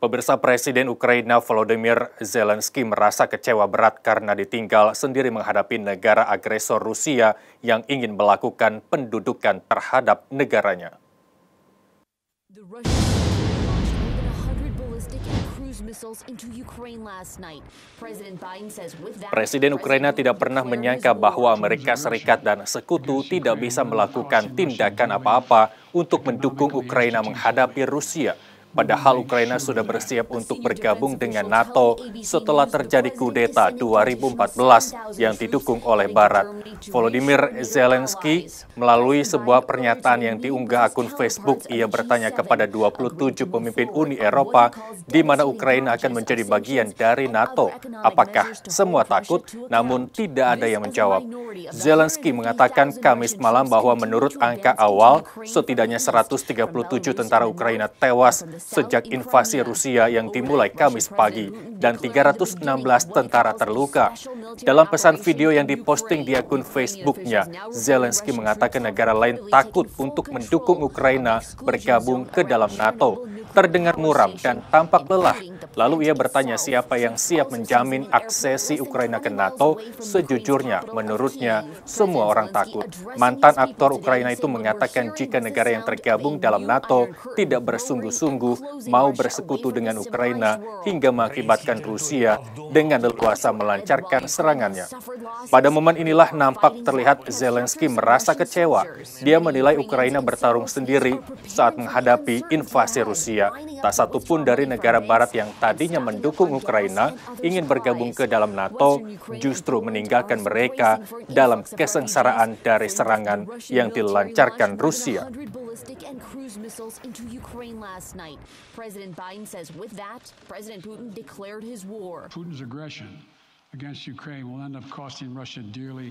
Pemirsa Presiden Ukraina Volodymyr Zelensky merasa kecewa berat karena ditinggal sendiri menghadapi negara agresor Rusia yang ingin melakukan pendudukan terhadap negaranya. Presiden Ukraina tidak pernah menyangka bahwa Amerika Serikat dan sekutu tidak bisa melakukan tindakan apa-apa untuk mendukung Ukraina menghadapi Rusia Padahal Ukraina sudah bersiap untuk bergabung dengan NATO setelah terjadi kudeta 2014 yang didukung oleh Barat. Volodymyr Zelensky melalui sebuah pernyataan yang diunggah akun Facebook, ia bertanya kepada 27 pemimpin Uni Eropa di mana Ukraina akan menjadi bagian dari NATO. Apakah semua takut? Namun tidak ada yang menjawab. Zelensky mengatakan Kamis malam bahwa menurut angka awal, setidaknya 137 tentara Ukraina tewas sejak invasi Rusia yang dimulai Kamis pagi dan 316 tentara terluka. Dalam pesan video yang diposting di akun Facebooknya, Zelensky mengatakan negara lain takut untuk mendukung Ukraina bergabung ke dalam NATO. Terdengar muram dan tampak lelah. Lalu ia bertanya siapa yang siap menjamin aksesi Ukraina ke NATO. Sejujurnya, menurutnya, semua orang takut. Mantan aktor Ukraina itu mengatakan jika negara yang tergabung dalam NATO tidak bersungguh-sungguh mau bersekutu dengan Ukraina hingga mengakibatkan Rusia dengan leluasa melancarkan serangannya. Pada momen inilah nampak terlihat Zelensky merasa kecewa. Dia menilai Ukraina bertarung sendiri saat menghadapi invasi Rusia. Tak satu pun dari negara barat yang tadinya mendukung Ukraina ingin bergabung ke dalam NATO justru meninggalkan mereka dalam kesengsaraan dari serangan yang dilancarkan Rusia. missiles into Ukraine last night. President Biden says with that, President Putin declared his war. Putin's aggression against Ukraine will end up costing Russia dearly.